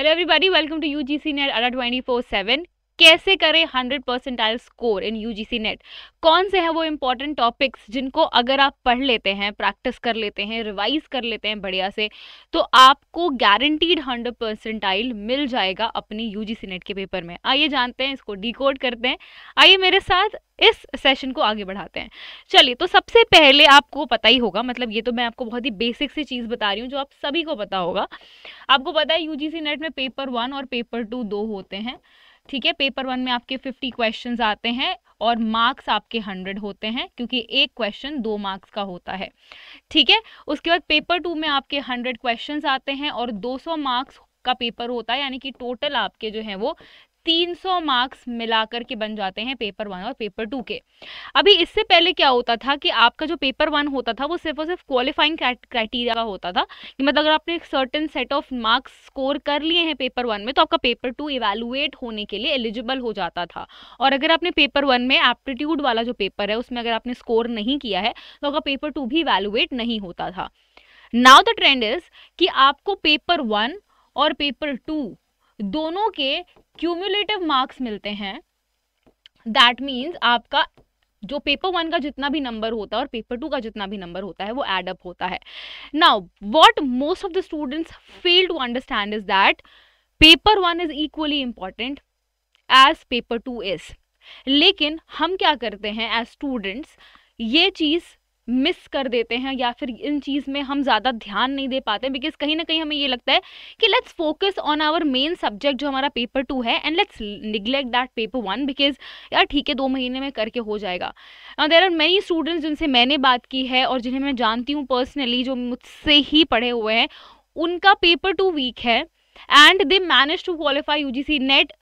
Hello everybody, welcome to UGC NET ADA 24-7. कैसे करें hundred percentile score in U NET कौन से हैं वो इम्पॉर्टेंट टॉपिक्स जिनको अगर आप पढ़ लेते हैं प्रैक्टिस कर लेते हैं रिवाइज कर लेते हैं बढ़िया से तो आपको गारंटीड हंड्रेड परसेंटाइल मिल जाएगा अपनी यू नेट के पेपर में आइए जानते हैं इसको डी करते हैं आइए मेरे साथ इस सेशन को आगे बढ़ाते हैं चलिए तो सबसे पहले आपको पता ही होगा मतलब ये तो मैं आपको बहुत ही बेसिक सी चीज़ बता रही हूँ जो आप सभी को पता होगा आपको पता है यू नेट में पेपर वन और पेपर टू दो होते हैं ठीक है पेपर वन में आपके फिफ्टी क्वेश्चन आते हैं और मार्क्स आपके हंड्रेड होते हैं क्योंकि एक क्वेश्चन दो मार्क्स का होता है ठीक है उसके बाद पेपर टू में आपके हंड्रेड क्वेश्चन आते हैं और दो सौ मार्क्स का पेपर होता है यानी कि टोटल आपके जो है वो 300 मार्क्स मिलाकर के बन जाते हैं पेपर वन और पेपर टू के अभी इससे पहले क्या होता था कि आपका जो पेपर वन होता था वो सिर्फ और सिर्फ क्वालिफाइंग क्राइटेरिया का होता था कि मतलब अगर आपने एक certain set of marks score कर लिए हैं पेपर वन में तो आपका पेपर टू इवेलुएट होने के लिए एलिजिबल हो जाता था और अगर आपने पेपर वन में एप्टीट्यूड वाला जो पेपर है उसमें अगर आपने स्कोर नहीं किया है तो आपका पेपर टू भी इवेलुएट नहीं होता था नाउ द ट्रेंड इज कि आपको पेपर वन और पेपर टू दोनों के क्यूमुलेटिव मार्क्स मिलते हैं दैट मीन्स आपका जो पेपर वन का जितना भी नंबर होता है और पेपर टू का जितना भी नंबर होता है वो एडअप होता है now what most of the students fail to understand is that paper one is equally important as paper two is लेकिन हम क्या करते हैं एज स्टूडेंट्स ये चीज़ मिस कर देते हैं या फिर इन चीज़ में हम ज़्यादा ध्यान नहीं दे पाते बिकॉज कहीं ना कहीं हमें ये लगता है कि let's focus on our main subject जो हमारा पेपर टू है and let's neglect that paper one because यार ठीक है दो महीने में करके हो जाएगा देर आर मेनी स्टूडेंट्स जिनसे मैंने बात की है और जिन्हें मैं जानती हूँ पर्सनली जो मुझसे ही पढ़े हुए हैं उनका पेपर टू वीक है and they manage to qualify U G C NET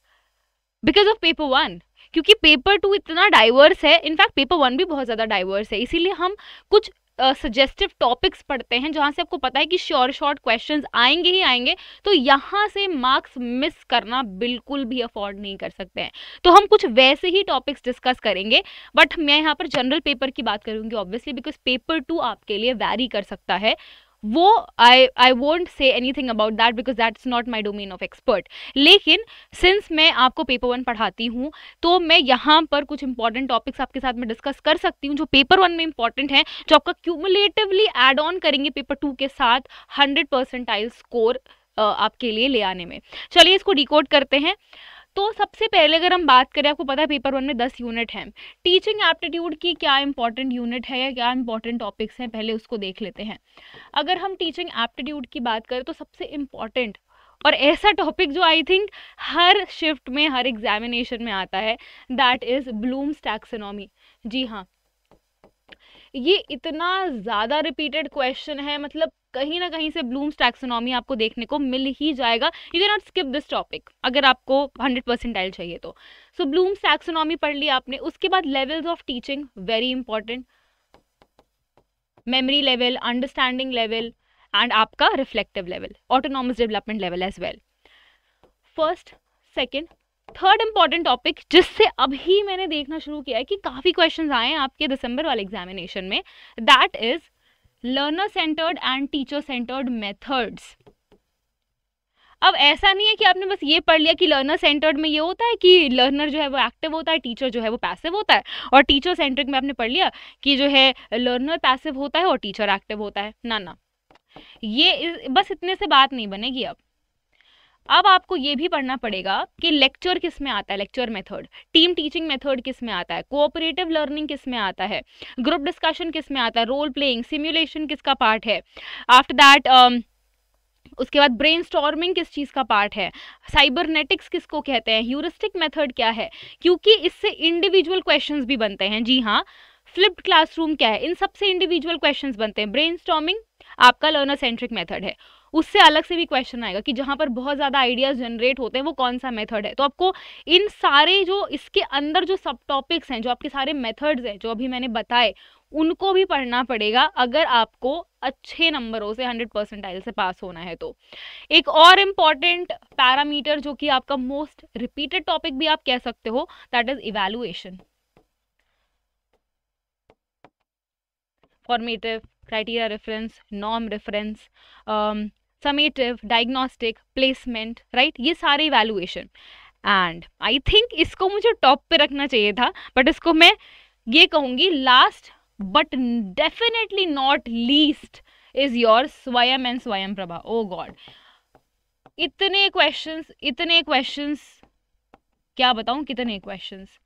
because of paper one क्योंकि पेपर टू इतना डाइवर्स है इनफैक्ट पेपर वन भी बहुत ज़्यादा डाइवर्स है इसीलिए हम कुछ सजेस्टिव uh, टॉपिक्स पढ़ते हैं जहाँ से आपको पता है कि श्योर शॉर्ट क्वेश्चंस आएंगे ही आएंगे तो यहाँ से मार्क्स मिस करना बिल्कुल भी अफोर्ड नहीं कर सकते हैं तो हम कुछ वैसे ही टॉपिक्स डिस्कस करेंगे बट मैं यहाँ पर जनरल पेपर की बात करूँगी ऑब्वियसली बिकॉज पेपर टू आपके लिए वैरी कर सकता है वो I I won't say anything about that because is not my domain of expert लेकिन सिंस मैं आपको पेपर वन पढ़ाती हूँ तो मैं यहाँ पर कुछ इंपॉर्टेंट टॉपिक्स आपके साथ में डिस्कस कर सकती हूँ जो पेपर वन में इंपॉर्टेंट है जो आपका क्यूमुलेटिवली एड ऑन करेंगे पेपर टू के साथ हंड्रेड परसेंटाइल स्कोर आपके लिए ले आने में चलिए इसको डिकोड करते हैं तो सबसे पहले अगर हम बात करें आपको पता है पेपर वन में दस यूनिट हैं टीचिंग एप्टीट्यूड की क्या इंपॉर्टेंट यूनिट है या क्या इंपॉर्टेंट टॉपिक्स हैं पहले उसको देख लेते हैं अगर हम टीचिंग एप्टीट्यूड की बात करें तो सबसे इम्पॉर्टेंट और ऐसा टॉपिक जो आई थिंक हर शिफ्ट में हर एग्जामिनेशन में आता है दैट इज़ ब्लूम्स टैक्सोनॉमी जी हाँ ये इतना ज़्यादा रिपीटेड क्वेश्चन है मतलब कहीं ना कहीं से ब्लूम्स टैक्सोनॉमी आपको देखने को मिल ही जाएगा you can not skip this topic अगर आपको हंड्रेड परसेंटाइल चाहिए तो सो ब्लूम्स टैक्सोनॉमी पढ़ ली आपने उसके बाद levels of teaching very important memory level understanding level and आपका reflective level autonomous development level as well first second third important topic जिससे अभी मैंने देखना शुरू किया है कि काफ़ी क्वेश्चन आए हैं आपके दिसंबर वाले एग्जामिनेशन में that is learner centred and teacher centred methods अब ऐसा नहीं है कि आपने बस ये पढ़ लिया कि लर्नर सेंटर्ड में ये होता है कि लर्नर जो है वो एक्टिव होता है टीचर जो है वो पैसिव होता है और टीचर सेंटर्ड में आपने पढ़ लिया कि जो है लर्नर पैसिव होता है और टीचर एक्टिव होता है ना ना ये बस इतने से बात नहीं बनेगी अब अब आपको ये भी पढ़ना पड़ेगा कि लेक्चर किस में आता है lecture method team teaching method किस में आता है कोऑपरेटिव लर्निंग किस में आता है ग्रुप डिस्कशन किस में आता है रोल प्लेइंग सिम्युलेशन किसका पार्ट है आफ्टर दैट um, उसके बाद ब्रेन स्टॉर्मिंग किस चीज़ का पार्ट है साइबरनेटिक्स किसको कहते हैं ह्यूरिस्टिक मेथड क्या है क्योंकि इससे इंडिविजुअल क्वेश्चंस भी बनते हैं जी हाँ फ्लिप्ड क्लासरूम क्या है इन सबसे इंडिविजुअल क्वेश्चंस बनते हैं ब्रेन आपका लर्नर सेंट्रिक मेथड है उससे अलग से भी क्वेश्चन आएगा कि जहाँ पर बहुत ज़्यादा आइडियाज़ जनरेट होते हैं वो कौन सा मेथड है तो आपको इन सारे जो इसके अंदर जो सब टॉपिक्स हैं जो आपके सारे मेथड्स हैं जो अभी मैंने बताए उनको भी पढ़ना पड़ेगा अगर आपको अच्छे नंबरों से हंड्रेड परसेंटाइल से पास होना है तो एक और इम्पॉर्टेंट पैरामीटर जो कि आपका मोस्ट रिपीटेड टॉपिक भी आप कह सकते हो that is evaluation formative criteria reference norm reference summative diagnostic placement right ये सारे इवेलुएशन एंड आई थिंक इसको मुझे टॉप पे रखना चाहिए था बट इसको मैं ये कहूँगी last but definitely not least is your Swayam and Swayam Prabha oh god इतने क्वेश्चंस इतने क्वेश्चंस क्या बताऊं कितने क्वेश्चंस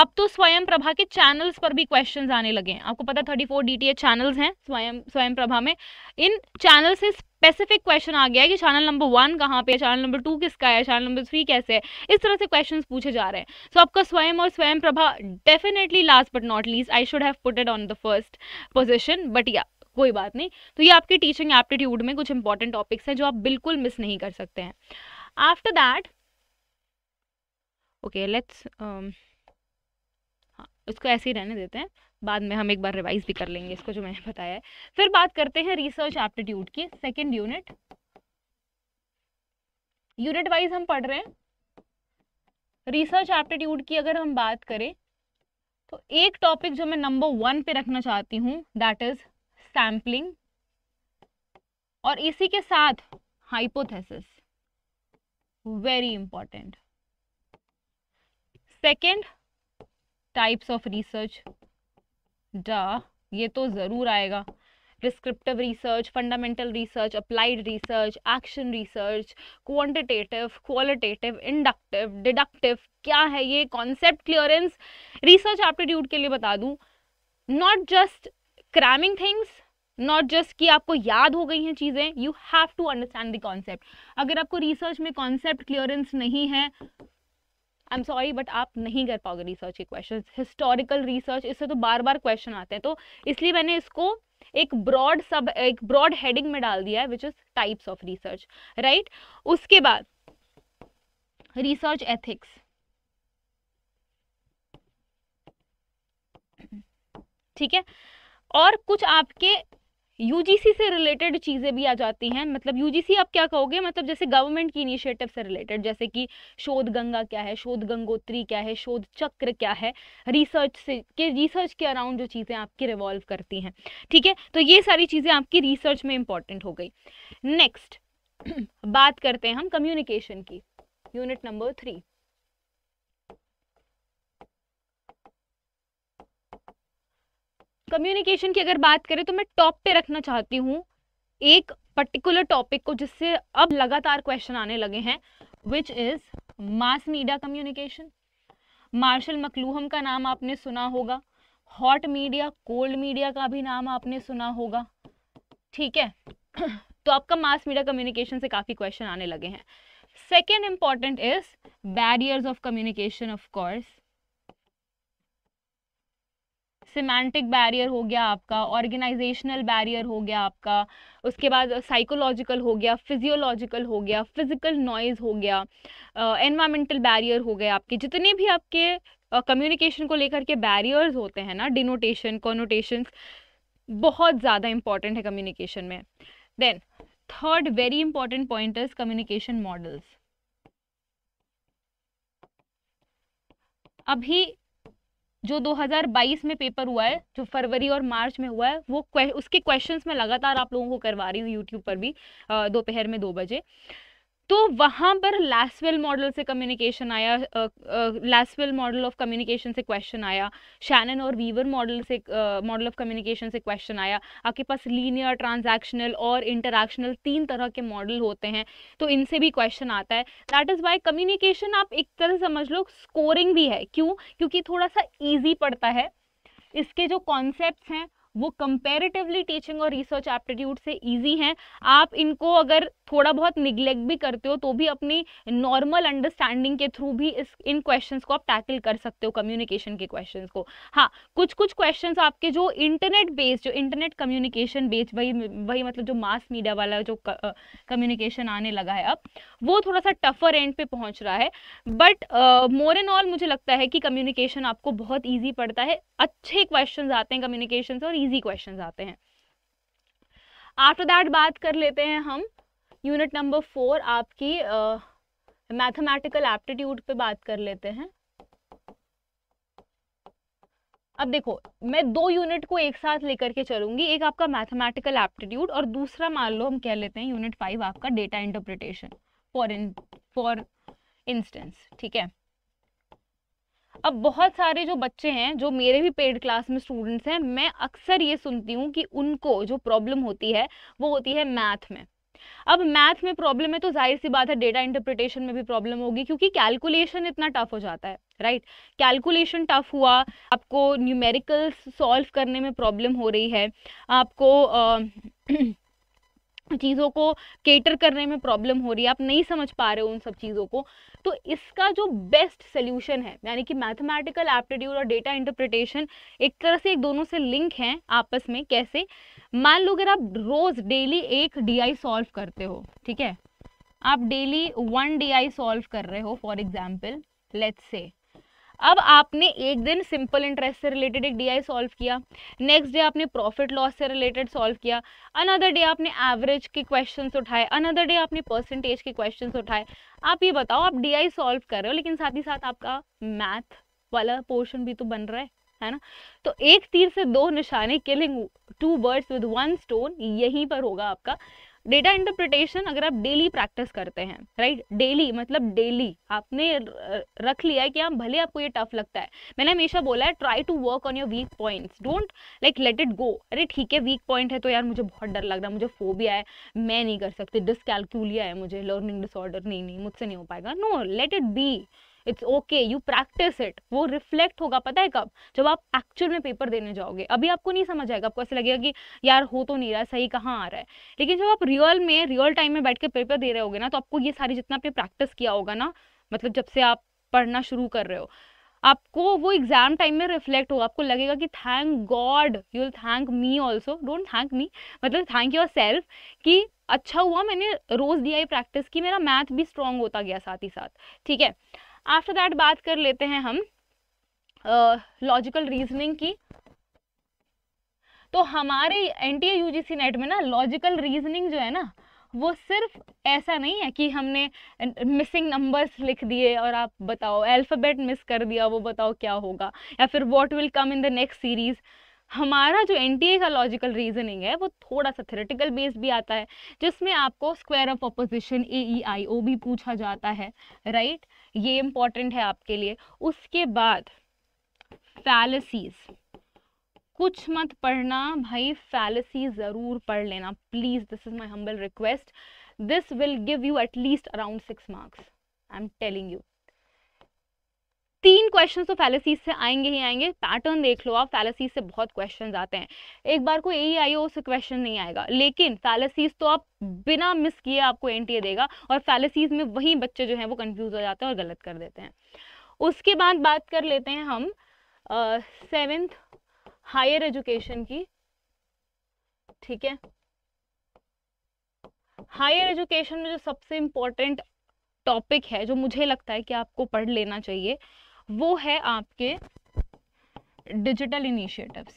अब तो स्वयं प्रभा के चैनल्स पर भी क्वेश्चन आने लगे हैं आपको पता thirty four D T channels हैं स्वयं स्वयं प्रभा में इन चैनल्स से स्पेसिफिक क्वेश्चन आ गया है कि चैनल नंबर वन कहाँ पे है चैनल नंबर टू किसका है चैनल नंबर थ्री कैसे है इस तरह से क्वेश्चन पूछे जा रहे हैं सो so, आपका स्वयं और Swayam Prabha definitely last but not least I should have put it on the first position but या कोई बात नहीं तो ये आपके टीचिंग एप्टीट्यूड में कुछ इंपॉर्टेंट टॉपिक्स हैं जो आप बिल्कुल मिस नहीं कर सकते हैं आफ्टर दैट ओके लेट्स इसको ऐसे ही रहने देते हैं बाद में हम एक बार रिवाइज भी कर लेंगे इसको जो मैंने बताया है फिर बात करते हैं रिसर्च एप्टीट्यूड की सेकेंड यूनिट यूनिट वाइज हम पढ़ रहे हैं रिसर्च एप्टीट्यूड की अगर हम बात करें तो एक टॉपिक जो मैं नंबर वन पे रखना चाहती हूँ दैट इज सैम्पलिंग और इसी के साथ hypothesis very important second types of research डा ये तो ज़रूर आएगा descriptive research fundamental research applied research action research quantitative qualitative inductive deductive क्या है ये कॉन्सेप्ट क्लियरेंस रिसर्च एप्टीट्यूड के लिए बता दूँ not just cramming things not just कि आपको याद हो गई हैं चीज़ें you have to understand the concept अगर आपको रिसर्च में कॉन्सेप्ट क्लियरेंस नहीं है आई एम सॉरी बट आप नहीं कर पाओगे रिसर्च के क्वेश्चन हिस्टोरिकल रिसर्च इससे तो बार बार क्वेश्चन आते हैं तो इसलिए मैंने इसको एक ब्रॉड सब एक ब्रॉड हेडिंग में डाल दिया है which is types of research right उसके बाद रिसर्च एथिक्स ठीक है और कुछ आपके यूजीसी से रिलेटेड चीज़ें भी आ जाती हैं मतलब यूजीसी आप क्या कहोगे मतलब जैसे गवर्नमेंट की इनिशिएटिव से रिलेटेड जैसे कि शोध गंगा क्या है शोध गंगोत्री क्या है शोध चक्र क्या है रिसर्च से के रिसर्च के अराउंड जो चीज़ें आपकी रिवॉल्व करती हैं ठीक है तो ये सारी चीज़ें आपकी रिसर्च में इंपॉर्टेंट हो गई नेक्स्ट बात करते हैं हम कम्युनिकेशन की यूनिट नंबर थ्री कम्युनिकेशन की अगर बात करें तो मैं टॉप पे रखना चाहती हूँ एक पर्टिकुलर टॉपिक को जिससे अब लगातार क्वेश्चन आने लगे हैं which is mass media communication Marshall McLuhan का नाम आपने सुना होगा हॉट मीडिया कोल्ड मीडिया का भी नाम आपने सुना होगा ठीक है तो आपका मास मीडिया कम्युनिकेशन से काफ़ी क्वेश्चन आने लगे हैं second important is barriers of communication of course semantic barrier हो गया आपका ऑर्गेनाइजेशनल बैरियर हो गया आपका उसके बाद साइकोलॉजिकल हो गया फिजियोलॉजिकल हो गया फिजिकल नॉइज़ हो गया एनवायरमेंटल बैरियर हो गए आपके जितने भी आपके कम्युनिकेशन को लेकर के बैरियर्स होते हैं ना डिनोटेशन कॉनोटेशन बहुत ज़्यादा इंपॉर्टेंट है कम्युनिकेशन में then third very important point is communication models अभी जो 2022 में पेपर हुआ है जो फरवरी और मार्च में हुआ है वो उसके क्वेश्चंस में लगातार आप लोगों को करवा रही हूँ यूट्यूब पर भी दोपहर में दो बजे तो वहाँ पर लैसवेल मॉडल से कम्युनिकेशन आया लैसवेल मॉडल ऑफ कम्युनिकेशन से क्वेश्चन आया शैनन और वीवर मॉडल से मॉडल ऑफ कम्युनिकेशन से क्वेश्चन आया आपके पास लीनियर ट्रांजैक्शनल और इंटरैक्शनल तीन तरह के मॉडल होते हैं तो इनसे भी क्वेश्चन आता है दैट इज़ वाई कम्युनिकेशन आप एक तरह समझ लो स्कोरिंग भी है क्यों क्योंकि थोड़ा सा ईजी पड़ता है इसके जो कॉन्सेप्ट हैं वो कंपेरेटिवली टीचिंग और रिसर्च एप्टीट्यूड से ईजी हैं आप इनको अगर थोड़ा बहुत निग्लेक्ट भी करते हो तो भी अपनी नॉर्मल अंडरस्टैंडिंग के थ्रू भी इस इन क्वेश्चंस को आप टैकल कर सकते हो कम्युनिकेशन के क्वेश्चंस को हाँ कुछ कुछ क्वेश्चंस आपके जो इंटरनेट बेस्ड जो इंटरनेट कम्युनिकेशन बेस्ड वही वही मतलब जो मास मीडिया वाला जो कम्युनिकेशन आने लगा है अब वो थोड़ा सा टफर एंड पे पहुंच रहा है बट मोर एंड ऑल मुझे लगता है कि कम्युनिकेशन आपको बहुत ईजी पड़ता है अच्छे क्वेश्चन आते हैं कम्युनिकेशन और इजी क्वेश्चन आते हैं आफ्टर दैट बात कर लेते हैं हम यूनिट नंबर फोर आपकी मैथमेटिकल एप्टीट्यूड पे बात कर लेते हैं अब देखो मैं दो यूनिट को एक साथ लेकर के चलूंगी एक आपका मैथमेटिकल एप्टीट्यूड और दूसरा मान लो हम कह लेते हैं यूनिट फाइव आपका data interpretation for in for instance ठीक है अब बहुत सारे जो बच्चे हैं जो मेरे भी पेड क्लास में स्टूडेंट्स हैं मैं अक्सर ये सुनती हूँ कि उनको जो प्रॉब्लम होती है वो होती है मैथ में अब मैथ में प्रॉब्लम है तो जाहिर सी बात है डेटा इंटरप्रिटेशन में भी प्रॉब्लम होगी क्योंकि कैलकुलेशन इतना टफ हो जाता है राइट कैलकुलेशन टफ हुआ आपको न्यूमेरिकल्स सॉल्व करने में प्रॉब्लम हो रही है आपको uh, चीज़ों को केटर करने में प्रॉब्लम हो रही है आप नहीं समझ पा रहे हो उन सब चीज़ों को तो इसका जो बेस्ट सोल्यूशन है यानी कि मैथमेटिकल एप्टीट्यूड और डेटा इंटरप्रिटेशन एक तरह से एक दोनों से लिंक हैं आपस में कैसे मान लो अगर आप रोज़ डेली एक डी सॉल्व करते हो ठीक है आप डेली वन डी सॉल्व कर रहे हो फॉर एग्जाम्पल लेट्स से अब आपने एक दिन सिंपल इंटरेस्ट से रिलेटेड एक डीआई सॉल्व किया नेक्स्ट डे आपने प्रॉफिट लॉस से रिलेटेड सॉल्व किया अनदर डे आपने एवरेज के क्वेश्चन उठाए अनदर डे आपने परसेंटेज के क्वेश्चन उठाए आप ये बताओ आप डीआई सॉल्व कर रहे हो लेकिन साथ ही साथ आपका मैथ वाला पोर्शन भी तो बन रहा है है ना तो एक तीर से दो निशाने killing two birds with one stone यहीं पर होगा आपका डेटा इंटरप्रिटेशन अगर आप डेली प्रैक्टिस करते हैं राइट डेली मतलब डेली आपने रख लिया है कि आप हाँ, भले आपको ये टफ लगता है मैंने हमेशा बोला है try to work on your weak points don't like let it go अरे ठीक है वीक पॉइंट है तो यार मुझे बहुत डर लग रहा है मुझे फोबिया है मैं नहीं कर सकती डिसकैलकुलिया है मुझे लर्निंग डिसऑर्डर नहीं नहीं मुझसे नहीं हो पाएगा no let it be it's okay you practice it वो रिफ्लेक्ट होगा पता है कब जब आप एक्चुअल में पेपर देने जाओगे अभी आपको नहीं समझ आएगा आपको ऐसा लगेगा कि यार हो तो नहीं रहा सही कहाँ आ रहा है लेकिन जब आप रियल में रियल टाइम में बैठ के पेपर दे रहे होगे ना तो आपको ये सारी जितना आपने प्रैक्टिस किया होगा ना मतलब जब से आप पढ़ना शुरू कर रहे हो आपको वो एग्जाम टाइम में रिफ्लेक्ट होगा आपको लगेगा कि thank God you will thank me also don't thank me मतलब थैंक योर सेल्फ कि अच्छा हुआ मैंने रोज़ दिया ये प्रैक्टिस की मेरा मैथ भी स्ट्रांग होता गया साथ ही साथ ठीक है आफ्टर दैट बात कर लेते हैं हम लॉजिकल uh, रीजनिंग की तो हमारे एन टी यूजीसी नेट में ना लॉजिकल रीजनिंग जो है ना वो सिर्फ ऐसा नहीं है कि हमने मिसिंग नंबर्स लिख दिए और आप बताओ अल्फ़ाबेट मिस कर दिया वो बताओ क्या होगा या फिर what will come in the next series हमारा जो एन का लॉजिकल रीजनिंग है वो थोड़ा सा थेरेटिकल बेस भी आता है जिसमें आपको square of opposition A E I O भी पूछा जाता है राइट right? ये इम्पॉर्टेंट है आपके लिए उसके बाद फैलसीज़ कुछ मत पढ़ना भाई फैलसी ज़रूर पढ़ लेना please this is my humble request this will give you at least around six marks I am telling you तीन क्वेश्चन तो फैलेसीज से आएंगे ही आएंगे पैटर्न देख लो आप फैलेसीज से बहुत क्वेश्चन आते हैं एक बार को ए आई e से क्वेश्चन नहीं आएगा लेकिन फैलेसीज तो आप बिना मिस किए आपको एन देगा और फैलेसीज में वही बच्चे जो हैं वो कंफ्यूज हो जाते हैं और गलत कर देते हैं उसके बाद बात कर लेते हैं हम सेवेंथ हायर एजुकेशन की ठीक है हायर एजुकेशन में जो सबसे इम्पोर्टेंट टॉपिक है जो मुझे लगता है कि आपको पढ़ लेना चाहिए वो है आपके डिजिटल इनिशिएटिव्स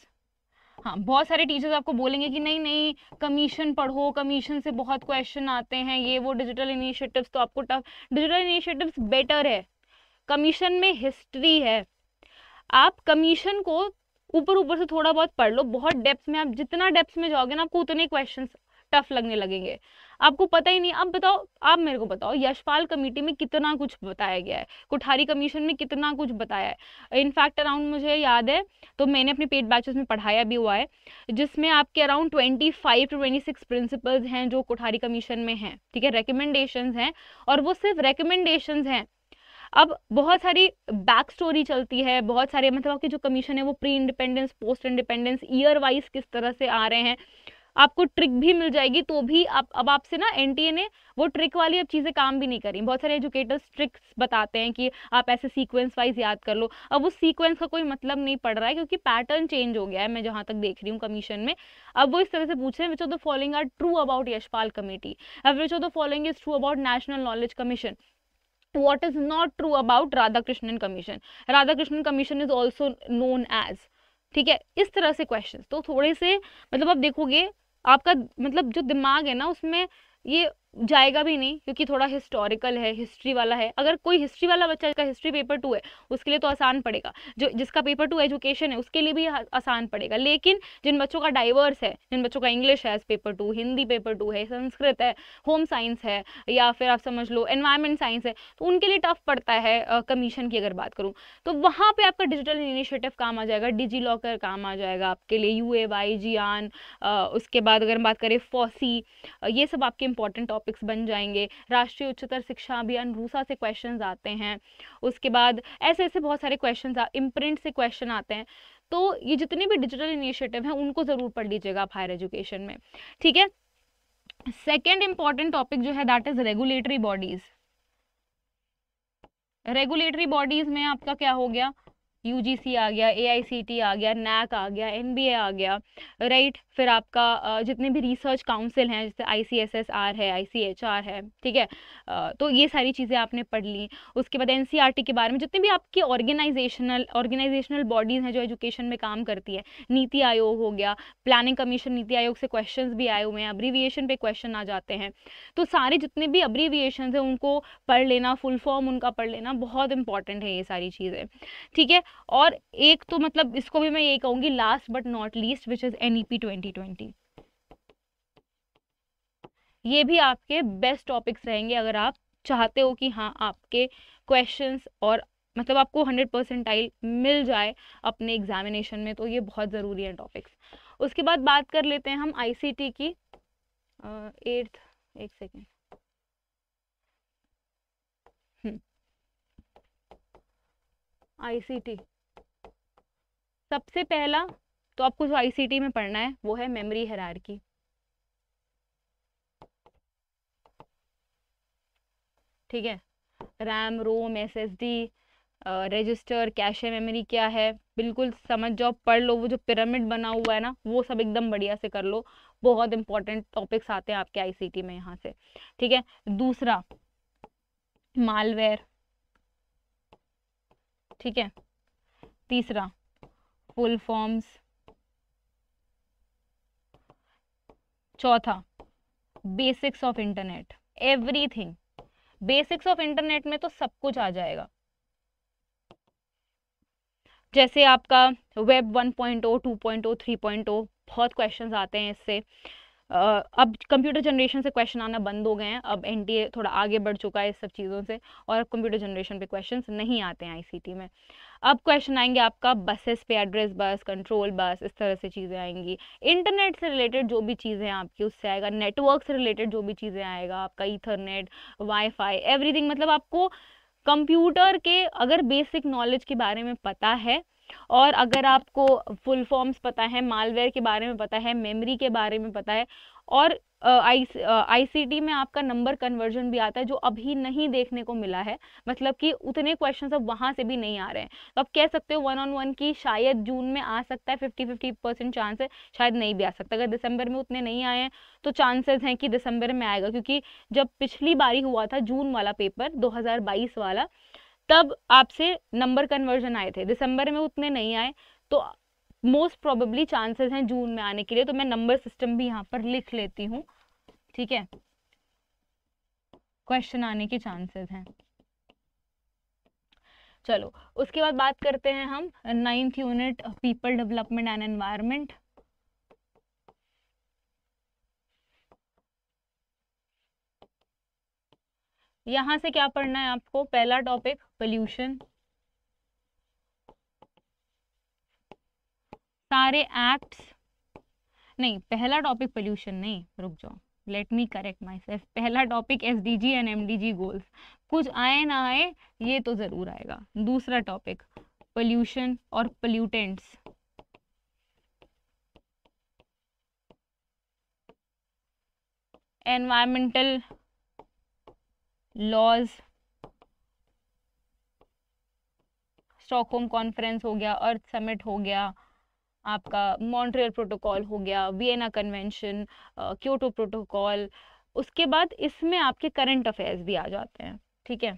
हाँ बहुत सारे टीचर्स आपको बोलेंगे कि नहीं नहीं कमीशन पढ़ो कमीशन से बहुत क्वेश्चन आते हैं ये वो डिजिटल इनिशिएटिव्स तो आपको टफ डिजिटल इनिशिएटिव्स बेटर है कमीशन में हिस्ट्री है आप कमीशन को ऊपर ऊपर से थोड़ा बहुत पढ़ लो बहुत डेप्थ में आप जितना डेप्थ में जाओगे ना आपको उतने क्वेश्चन टफ लगने लगेंगे आपको पता ही नहीं अब बताओ आप मेरे को बताओ यशपाल कमेटी में कितना कुछ बताया गया है कोठारी कमीशन में कितना कुछ बताया है इनफैक्ट अराउंड मुझे याद है तो मैंने अपने पेड बैचेस में पढ़ाया भी हुआ है जिसमें आपके around twenty five to twenty six principles हैं जो कोठारी कमीशन में हैं ठीक है रिकमेंडेशन हैं और वो सिर्फ रिकमेंडेशन हैं अब बहुत सारी बैक स्टोरी चलती है बहुत सारे मतलब आपके जो कमीशन है वो pre independence post independence year wise किस तरह से आ रहे हैं आपको ट्रिक भी मिल जाएगी तो भी आप अब आपसे ना एन ने वो ट्रिक वाली अब चीज़ें काम भी नहीं करी बहुत सारे एजुकेटर्स ट्रिक्स बताते हैं कि आप ऐसे सीक्वेंस वाइज याद कर लो अब उस सीक्वेंस का कोई मतलब नहीं पड़ रहा है क्योंकि पैटर्न चेंज हो गया है मैं जहाँ तक देख रही हूँ कमीशन में अब वो इस तरह से पूछ रहे हैं which of the following are true about Yashpal committee अब which of the following is true about national knowledge commission not true about Radhakrishnan commission Radhakrishnan commission is also known as ठीक है इस तरह से क्वेश्चंस तो थोड़े से मतलब आप देखोगे आपका मतलब जो दिमाग है ना उसमें ये जाएगा भी नहीं क्योंकि थोड़ा हिस्टोरिकल है हिस्ट्री वाला है अगर कोई हिस्ट्री वाला बच्चा का हिस्ट्री पेपर टू है उसके लिए तो आसान पड़ेगा जो जिसका पेपर टू एजुकेशन है उसके लिए भी आसान पड़ेगा लेकिन जिन बच्चों का डाइवर्स है जिन बच्चों का इंग्लिश है paper two Hindi paper two है संस्कृत है होम साइंस है या फिर आप समझ लो एनवायरमेंट साइंस है तो उनके लिए टफ पड़ता है कमीशन की अगर बात करूँ तो वहाँ पर आपका डिजिटल इनिशिएटिव काम आ जाएगा डिजी लॉकर काम आ जाएगा आपके लिए यू ए वाई जी आन उसके बाद अगर हम बात करें फॉसी ये सब आपके इंपॉर्टेंट टॉप टॉपिक्स बन जाएंगे राष्ट्रीय उच्चतर शिक्षा अभियान रूसा से क्वेश्चन आते हैं उसके बाद ऐसे ऐसे बहुत सारे क्वेश्चन इम्प्रिंट से क्वेश्चन आते हैं तो ये जितने भी डिजिटल इनिशिएटिव हैं उनको ज़रूर पढ़ लीजिएगा आप हायर एजुकेशन में ठीक है सेकेंड इंपॉर्टेंट टॉपिक जो है that is regulatory bodies regulatory bodies में आपका क्या हो गया यू आ गया ए आ गया नैक आ गया एन आ गया राइट फिर आपका जितने भी रिसर्च काउंसिल हैं जैसे I C S S R है आई सी एच आर है ठीक है तो ये सारी चीज़ें आपने पढ़ ली उसके बाद एन सी आर टी के बारे में जितने भी आपकी ऑर्गेनाइजेशनल ऑर्गेनाइजेशनल बॉडीज़ हैं जो एजुकेशन में काम करती है नीति आयोग हो गया प्लानिंग कमीशन नीति आयोग से क्वेश्चन भी आए हुए हैं अब्रीविएशन पर क्वेश्चन आ जाते हैं तो सारे जितने भी अब्रीविएशन हैं उनको पढ़ लेना फुल फॉर्म उनका पढ़ लेना बहुत इंपॉर्टेंट है ये सारी चीज़ें ठीक है और एक तो मतलब इसको भी मैं यही कहूंगी last but not least which is N E P twenty twenty ये भी आपके बेस्ट टॉपिक्स रहेंगे अगर आप चाहते हो कि हाँ आपके क्वेश्चंस और मतलब आपको हंड्रेड परसेंटाइल मिल जाए अपने एग्जामिनेशन में तो ये बहुत ज़रूरी है टॉपिक्स उसके बाद बात कर लेते हैं हम आईसीटी की एट्थ एक सेकेंड आईसीटी सबसे पहला तो आपको जो आईसीटी में पढ़ना है वो है मेमोरी की ठीक है RAM ROM S S D register cache memory क्या है बिल्कुल समझ जाओ पढ़ लो वो जो पिरामिड बना हुआ है ना वो सब एकदम बढ़िया से कर लो बहुत इंपॉर्टेंट टॉपिक्स आते हैं आपके आईसीटी में यहाँ से ठीक है दूसरा मालवेयर ठीक है तीसरा फुल फॉर्म्स चौथा basics of internet everything basics of internet में तो सब कुछ आ जाएगा जैसे आपका वेब 1.0, 2.0, 3.0 बहुत क्वेश्चंस आते हैं इससे अब कंप्यूटर जनरेशन से क्वेश्चन आना बंद हो गए हैं अब एन थोड़ा आगे बढ़ चुका है इस सब चीज़ों से और अब कंप्यूटर जनरेशन पे क्वेश्चन नहीं आते हैं आई में अब क्वेश्चन आएंगे आपका बसेस पे एड्रेस बस कंट्रोल बस इस तरह से चीज़ें आएंगी इंटरनेट से रिलेटेड जो भी चीज़ें आपकी उससे आएगा नेटवर्क से रिलेटेड जो भी चीज़ें आएगा आपका ईथरनेट वाईफाई एवरीथिंग मतलब आपको कंप्यूटर के अगर बेसिक नॉलेज के बारे में पता है और अगर आपको फुल फॉर्म्स पता है मालवेयर के बारे में पता है मेमोरी के बारे में पता है और आई आईसीटी में आपका नंबर कन्वर्जन भी आता है जो अभी नहीं देखने को मिला है मतलब कि उतने क्वेश्चन अब वहाँ से भी नहीं आ रहे हैं तो आप कह सकते हो वन ऑन वन की शायद जून में आ सकता है फिफ्टी फिफ्टी परसेंट चांस है शायद नहीं भी आ सकता अगर दिसंबर में उतने नहीं आए हैं तो चांसेस हैं कि दिसंबर में आएगा क्योंकि जब पिछली बारी हुआ था जून वाला पेपर 2022 वाला तब आपसे नंबर कन्वर्जन आए थे दिसंबर में उतने नहीं आए तो मोस्ट प्रोबेबली चांसेस हैं जून में आने के लिए तो मैं नंबर सिस्टम भी यहाँ पर लिख लेती हूँ ठीक है क्वेश्चन आने के चांसेस हैं चलो उसके बाद बात करते हैं हम ninth unit people development and environment यहां से क्या पढ़ना है आपको पहला टॉपिक पोल्यूशन सारे एक्ट नहीं पहला टॉपिक पोल्यूशन नहीं रुक जाओ let me correct myself पहला topic S D G and M D G goals कुछ आए ना आए ये तो ज़रूर आएगा दूसरा टॉपिक पोल्यूशन और pollutants environmental laws Stockholm conference हो गया अर्थ समिट हो गया आपका मॉन्ट्रियल प्रोटोकॉल हो गया वियना कन्वेंशन क्योटो प्रोटोकॉल उसके बाद इसमें आपके करंट अफेयर्स भी आ जाते हैं ठीक है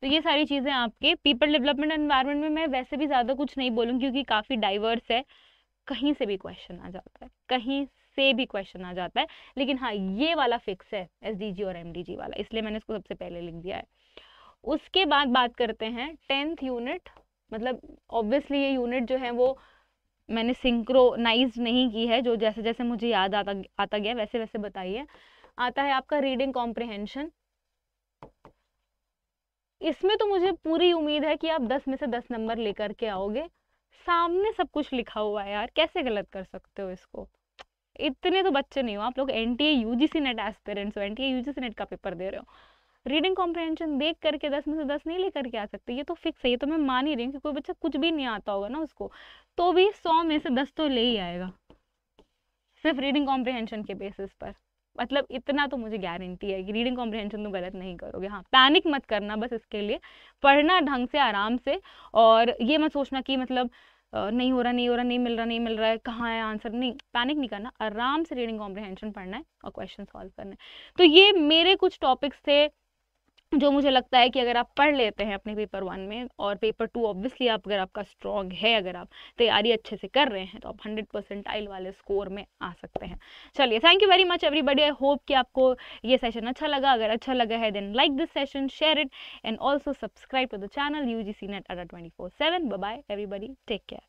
तो ये सारी चीज़ें आपके पीपल डेवलपमेंट एनवायरनमेंट में मैं वैसे भी ज़्यादा कुछ नहीं बोलूँ क्योंकि काफ़ी डाइवर्स है कहीं से भी क्वेश्चन आ जाता है कहीं से भी क्वेश्चन आ जाता है लेकिन हाँ ये वाला फिक्स है एस और एम वाला इसलिए मैंने इसको सबसे पहले लिख दिया है उसके बाद बात करते हैं टेंथ यूनिट मतलब ऑब्वियसली ये यूनिट जो है वो मैंने सिंक्रोनाइज नहीं की है जो जैसे जैसे मुझे याद आता आता गया वैसे वैसे बताइए आता है आपका रीडिंग कॉम्प्रिहेंशन इसमें तो मुझे पूरी उम्मीद है कि आप 10 में से 10 नंबर लेकर के आओगे सामने सब कुछ लिखा हुआ है यार कैसे गलत कर सकते हो इसको इतने तो बच्चे नहीं हो आप लोग N T A U G C NET aspirants हो N T A U G C NET का पेपर दे रहे हो रीडिंग कॉम्प्रहेंशन देख करके दस में से दस नहीं लेकर के आ सकते ये तो फिक्स है ये तो मैं मान ही रही हूँ कि कोई बच्चा कुछ भी नहीं आता होगा ना उसको तो भी सौ में से दस तो ले ही आएगा सिर्फ रीडिंग कॉम्प्रहेंशन के बेसिस पर मतलब इतना तो मुझे गारंटी है कि रीडिंग कॉम्प्रिहेंशन तुम गलत नहीं करोगे हाँ पैनिक मत करना बस इसके लिए पढ़ना ढंग से आराम से और ये मत सोचना कि मतलब नहीं हो रहा नहीं हो रहा नहीं मिल रहा नहीं मिल रहा है कहाँ है आंसर नहीं पैनिक नहीं करना आराम से रीडिंग कॉम्प्रिहेंशन पढ़ना है और क्वेश्चन सॉल्व करना है तो ये मेरे कुछ टॉपिक्स थे जो मुझे लगता है कि अगर आप पढ़ लेते हैं अपने पेपर वन में और पेपर टू ऑब्वियसली आप अगर आपका स्ट्रॉन्ग है अगर आप तैयारी अच्छे से कर रहे हैं तो आप हंड्रेड परसेंट आइल वाले स्कोर में आ सकते हैं चलिए thank you very much everybody I hope कि आपको ये सेशन अच्छा लगा अगर अच्छा लगा है then like this session share it and also subscribe to the channel U G C NET Adda twenty four seven bye everybody take care